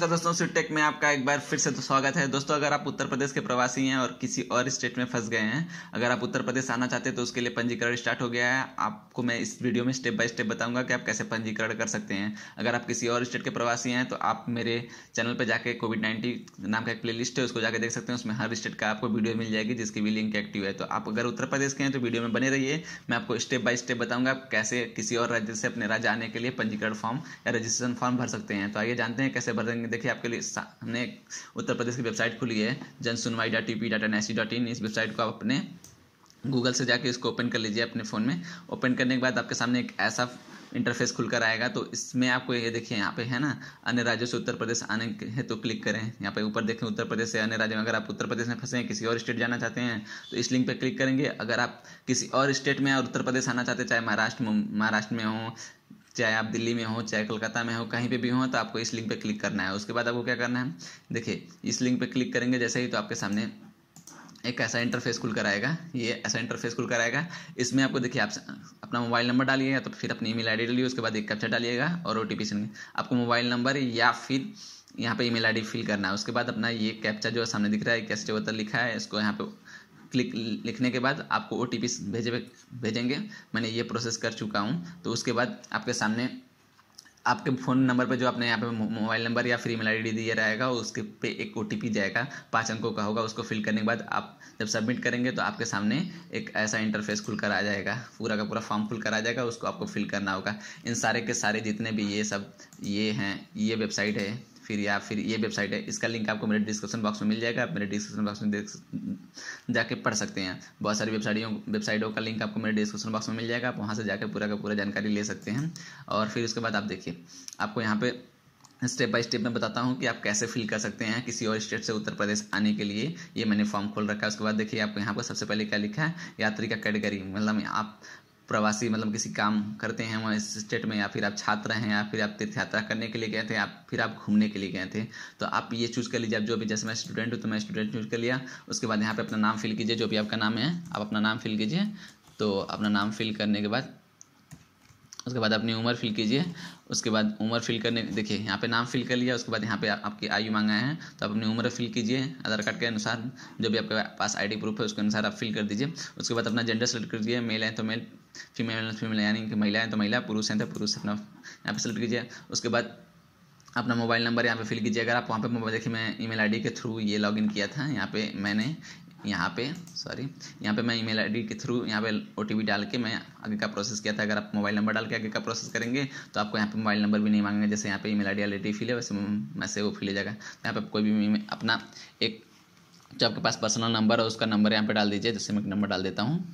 नमस्कार दोस्तों सिटेक में आपका एक बार फिर से तो स्वागत है दोस्तों अगर आप उत्तर प्रदेश के प्रवासी हैं और किसी और स्टेट में फंस गए हैं अगर आप उत्तर प्रदेश आना चाहते हैं तो उसके लिए पंजीकरण स्टार्ट हो गया है आपको मैं इस वीडियो में स्टेप बाय स्टेप बताऊंगा कि आप कैसे पंजीकरण कर सकते हैं अगर आप किसी और स्टेट के प्रवासी हैं तो आप मेरे चैनल पर जाकर कोविड नाइन्टीन नाम का एक प्ले लिस्ट है उसको जाकर देख सकते हैं उसमें हर स्टेट का आपको वीडियो मिल जाएगी जिसकी भी लिंक एक्टिव है तो आप अगर उत्तर प्रदेश के हैं तो वीडियो में बने रहिए मैं आपको स्टेप बाय स्टेप बताऊंगा आप कैसे किसी और राज्य से अपने राज्य आने के लिए पंजीकरण फॉर्म या रजिस्ट्रेशन फॉर्म भर सकते हैं तो आइए जानते हैं कैसे भरेंगे में देखिए आपके लिए हमने उत्तर प्रदेश की वेबसाइट खुली है Jan Sunwai dot T dot N I C dot in इस वेबसाइट को आप अपने गूगल से जाके इसको ओपन कर लीजिए अपने फ़ोन में ओपन करने के बाद आपके सामने एक ऐसा इंटरफेस खुलकर आएगा तो इसमें आपको ये देखिए यहाँ पे है ना अन्य राज्यों से उत्तर प्रदेश आने हैं तो क्लिक करें यहाँ पे ऊपर देखें उत्तर प्रदेश से अन्य राज्य में अगर आप उत्तर प्रदेश में फंसे हैं किसी और स्टेट जाना चाहते हैं तो इस लिंक पे क्लिक करेंगे अगर आप किसी और स्टेट में और उत्तर प्रदेश आना चाहते हैं चाहे महाराष्ट्र महाराष्ट्र में हों चाहे आप दिल्ली में हो चाहे कोलकाता में हो कहीं पे भी हो तो आपको इस लिंक पे क्लिक करना है उसके बाद आपको क्या करना है देखिए इस लिंक पे क्लिक करेंगे जैसे ही तो आपके सामने एक ऐसा इंटरफेस खुल कर आएगा ये ऐसा इंटरफेस खुल कर आएगा इसमें आपको देखिए आप अपना मोबाइल नंबर डालिएगा तो फिर अपनी ईमेल आईडी डालिए उसके बाद एक कैप्चर डालिएगा और ओ टी पी आपको मोबाइल नंबर या फिर यहाँ पे ईमेल आईडी फिल करना है उसके बाद अपना ये कैप्चा जो सामने दिख रहा है कैसे चौहत्तर लिखा है इसको यहाँ पे क्लिक लिखने के बाद आपको ओ टी पी भेजे भेजेंगे मैंने ये प्रोसेस कर चुका हूँ तो उसके बाद आपके सामने आपके फ़ोन नंबर पे जो आपने यहाँ पे मोबाइल नंबर या फिर ईमेल डी दिया रहेगा उसके पे एक ओ जाएगा पाँच अंकों का होगा उसको फिल करने के बाद आप जब सबमिट करेंगे तो आपके सामने एक ऐसा इंटरफेस खुल कर आ जाएगा पूरा का पूरा फॉर्म खुल कर आ जाएगा उसको आपको फिल करना होगा इन सारे के सारे जितने भी ये सब ये हैं ये वेबसाइट है फिर या फिर ये वेबसाइट है इसका लिंक आपको मेरे डिस्क्रिप्शन बॉक्स में मिल जाएगा आप मेरे डिस्क्रिप्शन बॉक्स में जाके पढ़ सकते हैं बहुत सारी वेबसाइटों वेबसाइटों का लिंक आपको मेरे डिस्क्रिप्शन बॉक्स में मिल जाएगा आप वहाँ से जाकर पूरा का पूरा जानकारी ले सकते हैं और फिर उसके बाद आप देखिए आपको यहाँ पर स्टेप बाय स्टेप मैं बताता हूँ कि आप कैसे फिल कर सकते हैं किसी और स्टेट से उत्तर प्रदेश आने के लिए ये मैंने फॉर्म खोल रखा है उसके बाद देखिए आपको यहाँ पर सबसे पहले क्या लिखा है यात्री का कैटेगरी मतलब आप प्रवासी मतलब किसी काम करते हैं वहाँ इस स्टेट में या फिर आप छात्र हैं या फिर आप तीर्थ यात्रा करने के लिए गए थे या फिर आप घूमने के लिए गए थे तो आप ये चूज़ कर लीजिए आप जो भी जैसे मैं स्टूडेंट हूँ तो मैं स्टूडेंट चूज़ कर लिया उसके बाद यहाँ पर अपना नाम फिल कीजिए जो भी आपका नाम है आप अपना नाम फिल कीजिए तो अपना नाम फिल करने के बाद उसके बाद अपनी उम्र फिल कीजिए उसके बाद उम्र फिल करने देखिए यहाँ पे नाम फिल कर लिया उसके बाद यहाँ पे आ, आपकी आयु मांगा है तो आप अपनी उम्र फिल कीजिए आधार कार्ड के अनुसार जो भी आपके पास आईडी प्रूफ है उसके अनुसार आप फिल कर दीजिए उसके बाद अपना जेंडर सेलेक्ट कीजिए मेल है तो मेल फीमेल फीमेल यानी कि महिला है तो महिला पुरुष हैं तो पुरुष अपना यहाँ पर सेलेक्ट कीजिए उसके बाद अपना मोबाइल नंबर यहाँ पे फिल कीजिए अगर आप वहाँ पे मोबाइल देखिए मैं ईमेल आईडी के थ्रू ये लॉगिन किया था यहाँ पे मैंने यहाँ पे सॉरी यहाँ पे मैं ईमेल आईडी के थ्रू यहाँ पे ओटीपी डाल के मैं आगे का प्रोसेस किया था अगर आप मोबाइल नंबर डाल के आगे का प्रोसेस करेंगे तो आपको यहाँ पे मोबाइल नंबर भी नहीं मांगेंगे जैसे यहाँ पे ईमेल आईडी ऑलरेडी फिल है वैसे मैसेज वो फिले जाएगा जाएगा तो यहाँ पे कोई भी अपना एक जो आपके पास पर्सनल नंबर है उसका नंबर यहाँ पर डाल दीजिए जैसे मैं नंबर डाल देता हूँ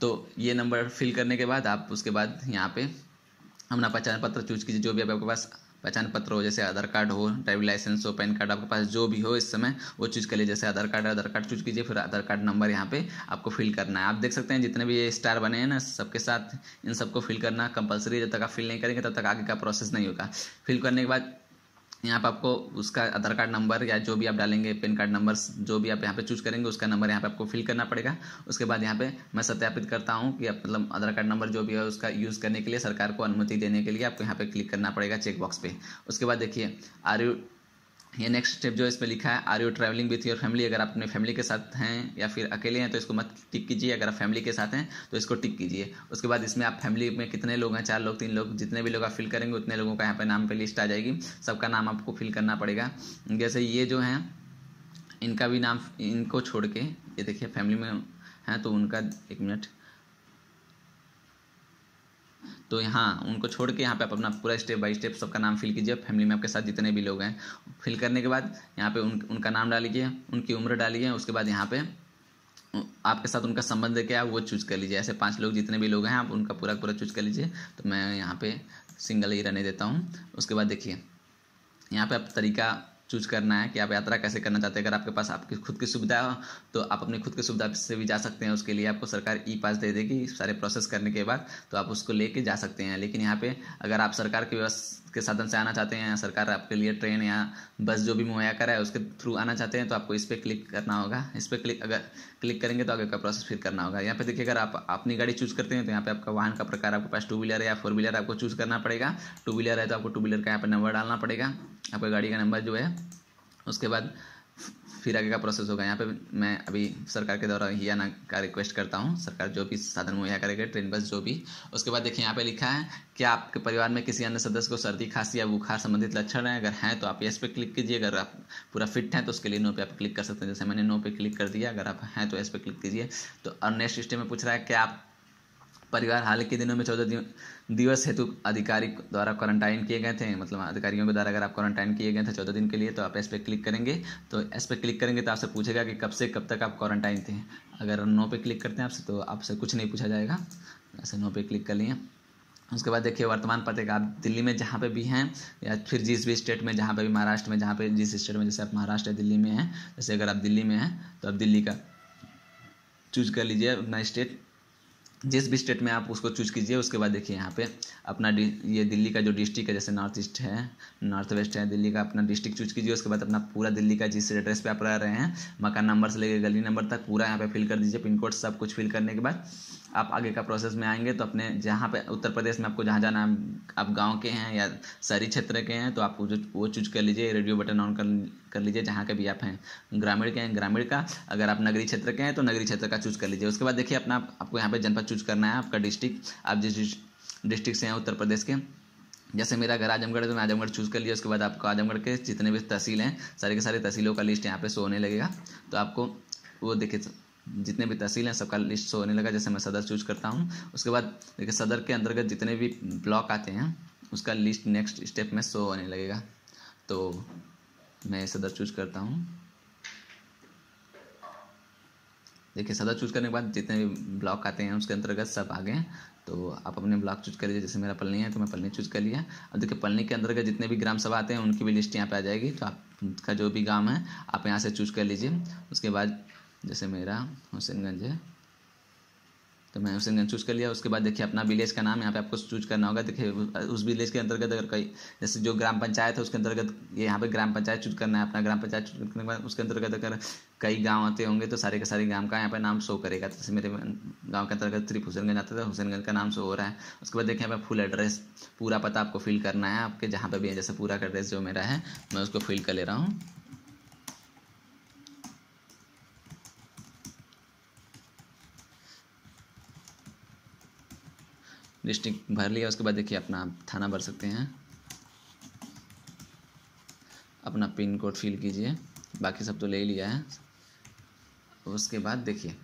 तो ये नंबर फिल करने के बाद आप उसके बाद यहाँ पे अपना पहचान पत्र चूज कीजिए जो भी आपके पास पहचान पत्र हो जैसे आधार कार्ड हो ड्राइविंग लाइसेंस हो पैन कार्ड आपके पास जो भी हो इस समय वो चूज़ कर लीजिए जैसे Aadhaar card Aadhaar card choose कीजिए फिर आधार कार्ड नंबर यहाँ पे आपको फिल करना है आप देख सकते हैं जितने भी ये स्टार बने हैं ना सबके साथ इन सबको फिल करना कंपलसरी जब तक आप फिल नहीं करेंगे तब तक आगे का प्रोसेस नहीं होगा फिल करने के बाद यहाँ पर आपको उसका आधार कार्ड नंबर या जो भी आप डालेंगे पेन कार्ड नंबर जो भी आप यहाँ पे चूज करेंगे उसका नंबर यहाँ पे आपको फिल करना पड़ेगा उसके बाद यहाँ पे मैं सत्यापित करता हूँ कि आप मतलब आधार कार्ड नंबर जो भी है उसका यूज़ करने के लिए सरकार को अनुमति देने के लिए आपको यहाँ पे क्लिक करना पड़ेगा चेकबॉक्स पे उसके बाद देखिए आर यू ये नेक्स्ट स्टेप जो इसमें लिखा है are you travelling with your family अगर आप अपने फैमिली के साथ हैं या फिर अकेले हैं तो इसको मत टिक कीजिए अगर आप फैमिली के साथ हैं तो इसको टिक कीजिए उसके बाद इसमें आप फैमिली में कितने लोग हैं चार लोग तीन लोग जितने भी लोग आप फिल करेंगे उतने लोगों का यहाँ पर नाम पर लिस्ट आ जाएगी सबका नाम आपको फिल करना पड़ेगा जैसे ये जो है इनका भी नाम इनको छोड़ के ये देखिए फैमिली में हैं तो उनका एक मिनट तो यहाँ उनको छोड़ के यहाँ पे आप अपना पूरा स्टेप बाय स्टेप सबका नाम फिल कीजिए फैमिली में आपके साथ जितने भी लोग हैं फिल करने के बाद यहाँ पे उन उनका नाम डालिए उनकी उम्र डालिए उसके बाद यहाँ पे आपके साथ उनका संबंध क्या है वो चूज कर लीजिए ऐसे पांच लोग जितने भी लोग हैं आप उनका पूरा पूरा चूज कर लीजिए तो मैं यहाँ पे सिंगल ही रहने देता हूँ उसके बाद देखिए यहाँ पे आप तरीका चूज करना है कि आप यात्रा कैसे करना चाहते हैं अगर आपके पास आपकी खुद की सुविधा हो तो आप अपनी खुद की सुविधा से भी जा सकते हैं उसके लिए आपको सरकार ई पास दे देगी सारे प्रोसेस करने के बाद तो आप उसको लेके जा सकते हैं लेकिन यहाँ पे अगर आप सरकार की व्यवस्था के साधन से आना चाहते हैं या सरकार आपके लिए ट्रेन या बस जो भी मुहैया कराए उसके थ्रू आना चाहते हैं तो आपको इस पर क्लिक करना होगा इस पर क्लिक अगर क्लिक करेंगे तो आगे का प्रोसेस फिर करना होगा यहाँ पे देखिए अगर आप अपनी गाड़ी चूज करते हैं तो यहाँ पे आपका वाहन का प्रकार आपके पास टू व्हीलर है या फोर व्हीलर आपको चूज करना पड़ेगा टू व्हीलर है तो आपको टू व्हीलर का यहाँ पर नंबर डालना पड़ेगा आपका गाड़ी का नंबर जो है उसके बाद फिर आगे का प्रोसेस होगा यहाँ पे मैं अभी सरकार के द्वारा ही आना का रिक्वेस्ट करता हूँ सरकार जो भी साधन मुहैया करेगा ट्रेन बस जो भी उसके बाद देखिए यहाँ पे लिखा है कि आपके परिवार में किसी अन्य सदस्य को सर्दी खांसी या बुखार संबंधित लक्षण है अगर हैं तो आप इस पे क्लिक कीजिए अगर आप पूरा फिट हैं तो उसके लिए नो पे आप क्लिक कर सकते हैं जैसे मैंने नो पे क्लिक कर दिया अगर आप हैं तो इस पे क्लिक कीजिए तो अब नेक्स्ट स्टेप में पूछ रहा है कि आप परिवार हाल के दिनों में चौदह दिवस हेतु अधिकारी द्वारा क्वारंटाइन किए गए थे मतलब अधिकारियों के द्वारा अगर आप क्वारंटाइन किए गए थे चौदह दिन के लिए तो आप इस पर क्लिक करेंगे तो इस पर क्लिक करेंगे तो आपसे पूछेगा कि कब से कब तक आप क्वारंटाइन थे अगर नो पे क्लिक करते हैं आपसे तो आपसे कुछ नहीं पूछा जाएगा ऐसे नो पे क्लिक कर लिए उसके बाद देखिए वर्तमान पते का आप दिल्ली में जहाँ पे भी हैं या फिर जिस भी स्टेट में जहाँ पे भी महाराष्ट्र में जहाँ पे जिस स्टेट में जैसे आप महाराष्ट्र या दिल्ली में हैं जैसे अगर आप दिल्ली में हैं तो आप दिल्ली का चूज कर लीजिए अपना स्टेट जिस भी स्टेट में आप उसको चूज कीजिए उसके बाद देखिए यहाँ पे अपना ये दिल्ली का जो डिस्ट्रिक्ट है जैसे नॉर्थ ईस्ट है नॉर्थ वेस्ट है दिल्ली का अपना डिस्ट्रिक्ट चूज कीजिए उसके बाद अपना पूरा दिल्ली का जिस एड्रेस पे आप रह रहे हैं मकान नंबर से लेकर गली नंबर तक पूरा यहाँ पे फिल कर दीजिए पिन कोड सब कुछ फिल करने के बाद आप आगे का प्रोसेस में आएंगे तो अपने जहाँ पे उत्तर प्रदेश में आपको जहाँ जाना है आप गांव के हैं या शहरी क्षेत्र के हैं तो आप जो वो चूज कर लीजिए रेडियो बटन ऑन कर कर लीजिए जहाँ के भी आप हैं ग्रामीण के हैं ग्रामीण का अगर आप नगरी क्षेत्र के हैं तो नगरी क्षेत्र का चूज कर लीजिए उसके बाद देखिए अपना आपको यहाँ पर जनपद चूज करना है आपका डिस्ट्रिक्ट आप जिस डिस्ट्रिक्ट से हैं उत्तर प्रदेश के जैसे मेरा घर आजमगढ़ है तो मैं आजमगढ़ चूज़ कर लिया उसके बाद आपको आजमगढ़ के जितने भी तहसील हैं सारी के सारी तहसीलों का लिस्ट यहाँ पे सो होने लगेगा तो आपको वो देखिए जितने भी तहसील हैं सबका लिस्ट शो होने लगा जैसे मैं सदर चूज करता हूँ उसके बाद देखिए सदर के अंतर्गत जितने भी ब्लॉक आते हैं उसका लिस्ट नेक्स्ट स्टेप में शो होने लगेगा तो मैं सदर चूज करता हूँ देखिए सदर चूज करने के बाद जितने भी ब्लॉक आते हैं उसके अंतर्गत सब आ गए तो आप अपने ब्लॉक चूज कर लीजिए जैसे मेरा पलनी है तो मैं पलनी चूज कर लिया अब देखिए पलनी के अंतर्गत जितने भी ग्राम सभा आते हैं उनकी भी लिस्ट यहाँ पे आ जाएगी तो आपका जो भी गांव है आप यहाँ से चूज कर लीजिए उसके बाद जैसे मेरा हुसैनगंज है तो मैं हुसैनगंज चूज़ कर लिया उसके बाद देखिए अपना विलेज का नाम यहाँ पे आपको चूज करना होगा देखिए उस विलेज के अंतर्गत अगर कई जैसे जो ग्राम पंचायत है उसके अंतर्गत ये यहाँ पे ग्राम पंचायत चूज करना है अपना ग्राम पंचायत चूज करने के बाद उसके अंतर्गत अगर कई गांव आते होंगे तो सारे के सारे गांव का यहाँ पे नाम शो करेगा जैसे मेरे गाँव के अंतर्गत सिर्फ हुसैनगंज आता था तो हुसैनगंज का नाम शो हो रहा है उसके बाद देखिए यहाँ पे फुल एड्रेस पूरा पता आपको फिल करना है आपके जहाँ पर भी है जैसे पूरा एड्रेस जो मेरा है मैं उसको फिल कर ले रहा हूँ डिस्ट्रिक्ट भर लिया उसके बाद देखिए अपना थाना भर सकते हैं अपना पिन कोड फिल कीजिए बाकी सब तो ले लिया है उसके बाद देखिए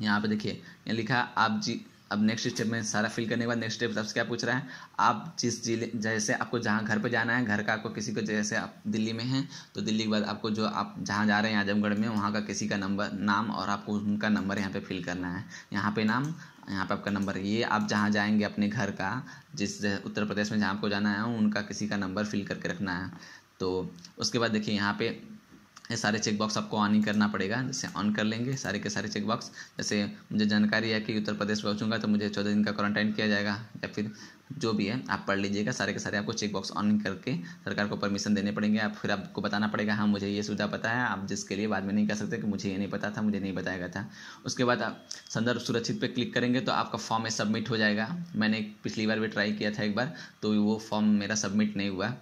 यहाँ पे देखिए यहाँ लिखा आप जी अब नेक्स्ट स्टेप में सारा फिल करने के बाद नेक्स्ट स्टेप सबसे क्या पूछ रहा है आप जिस जिले जैसे आपको जहाँ घर पे जाना है घर का आपको किसी को जैसे आप दिल्ली में हैं तो दिल्ली के बाद आपको जो आप जहाँ जा रहे हैं आजमगढ़ में वहाँ का किसी का नंबर नाम और आपको उनका नंबर यहाँ पे फिल करना है यहाँ पे नाम यहाँ पे आपका नंबर ये आप जहाँ जाएंगे अपने घर का जिस उत्तर प्रदेश में जहाँ आपको जाना है उनका किसी का नंबर फिल करके रखना है तो उसके बाद देखिए यहाँ पे ये सारे चेकबॉक्स आपको ऑन ही करना पड़ेगा जैसे ऑन कर लेंगे सारे के सारे चेकबॉक्स जैसे मुझे जानकारी है कि उत्तर प्रदेश पहुंचूंगा तो मुझे चौदह दिन का क्वारंटाइन किया जाएगा या फिर जो भी है आप पढ़ लीजिएगा सारे के सारे आपको चेकबॉक्स ऑन करके सरकार को परमिशन देने पड़ेंगे आप फिर आपको बताना पड़ेगा हाँ मुझे ये सुविधा पता है आप जिसके लिए बाद में नहीं कह सकते कि मुझे ये नहीं पता था मुझे नहीं बताया गया था उसके बाद आप संदर्भ सुरक्षित पर क्लिक करेंगे तो आपका फॉर्म सबमिट हो जाएगा मैंने पिछली बार भी ट्राई किया था एक बार तो वो फॉर्म मेरा सबमिट नहीं हुआ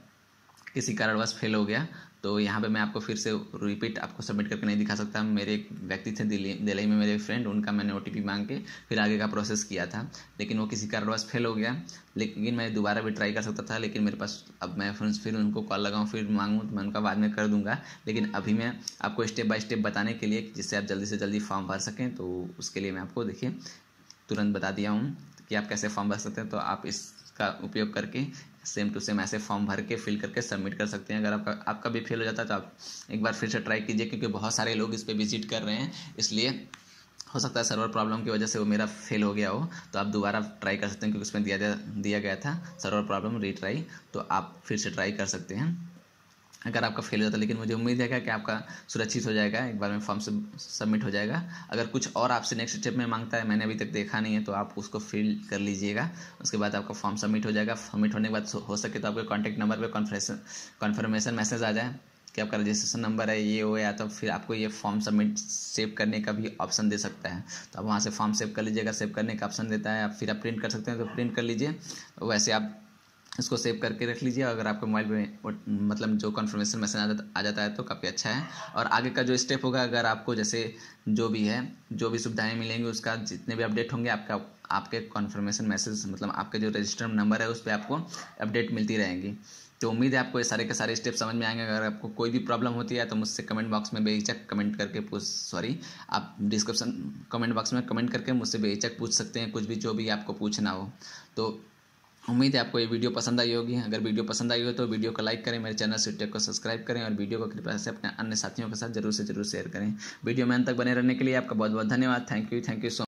किसी कारणवश फेल हो गया तो यहाँ पे मैं आपको फिर से रिपीट आपको सबमिट करके नहीं दिखा सकता मेरे एक व्यक्ति थे दिल्ली दिल्ली में मेरे फ्रेंड उनका मैंने ओ मांग के फिर आगे का प्रोसेस किया था लेकिन वो किसी कारणवश फेल हो गया लेकिन मैं दोबारा भी ट्राई कर सकता था लेकिन मेरे पास अब मैं फिर उनको कॉल लगाऊँ फिर मांगूँ तो मैं उनका बाद में कर दूंगा लेकिन अभी मैं आपको स्टेप बाय स्टेप बताने के लिए जिससे आप जल्दी से जल्दी फॉर्म भर सकें तो उसके लिए मैं आपको देखिए तुरंत बता दिया हूँ कि आप कैसे फॉर्म भर सकते हैं तो आप इस का उपयोग करके सेम टू सेम ऐसे फॉर्म भर के फिल करके सबमिट कर सकते हैं अगर आपका आपका भी फेल हो जाता है तो आप एक बार फिर से ट्राई कीजिए क्योंकि बहुत सारे लोग इस पर विजिट कर रहे हैं इसलिए हो सकता है सर्वर प्रॉब्लम की वजह से वो मेरा फेल हो गया हो तो आप दोबारा ट्राई कर सकते हैं क्योंकि उसमें दिया दिया गया था सर्वर प्रॉब्लम रीट्राई तो आप फिर से ट्राई कर सकते हैं अगर आपका फेल होता है लेकिन मुझे उम्मीद है कि आपका सुरक्षित हो जाएगा एक बार में फॉर्म सबमिट हो जाएगा अगर कुछ और आपसे नेक्स्ट स्टेप में मांगता है मैंने अभी तक देखा नहीं है तो आप उसको फिल कर लीजिएगा उसके बाद आपका फॉर्म सबमिट हो जाएगा सबमिट होने के बाद हो सके तो आपके कॉन्टैक्ट नंबर पर कॉन्फर्मेशन मैसेज आ जाए कि आपका रजिस्ट्रेशन नंबर है ये हो या तो फिर आपको ये फॉर्म सबमिट सेव करने का भी ऑप्शन दे सकता है तो आप वहाँ से फॉर्म सेव कर लीजिएगा सेव करने का ऑप्शन देता है आप फिर आप प्रिंट कर सकते हैं तो प्रिंट कर लीजिए वैसे आप इसको सेव करके रख लीजिए अगर आपके मोबाइल में मतलब जो कन्फर्मेशन मैसेज आ जाता है तो काफ़ी अच्छा है और आगे का जो स्टेप होगा अगर आपको जैसे जो भी है जो भी सुविधाएं मिलेंगी उसका जितने भी अपडेट होंगे आपका आपके कन्फर्मेशन मैसेज मतलब आपके जो रजिस्टर नंबर है उस पर आपको अपडेट मिलती रहेंगी तो उम्मीद है आपको ये सारे के सारे स्टेप समझ में आएंगे अगर आपको कोई भी प्रॉब्लम होती है तो मुझसे कमेंट बॉक्स में बेहिचक कमेंट करके पूछ सॉरी आप डिस्क्रिप्शन कमेंट बॉक्स में कमेंट करके मुझसे बेहिचक पूछ सकते हैं कुछ भी जो भी आपको पूछना हो तो उम्मीद है आपको ये वीडियो पसंद आई होगी अगर वीडियो पसंद आई हो तो वीडियो को लाइक करें मेरे चैनल स्वीटेक को सब्सक्राइब करें और वीडियो को कृपया से अपने अन्य साथियों के साथ जरूर से जरूर शेयर करें वीडियो में अंत तक बने रहने के लिए आपका बहुत बहुत धन्यवाद thank you thank you so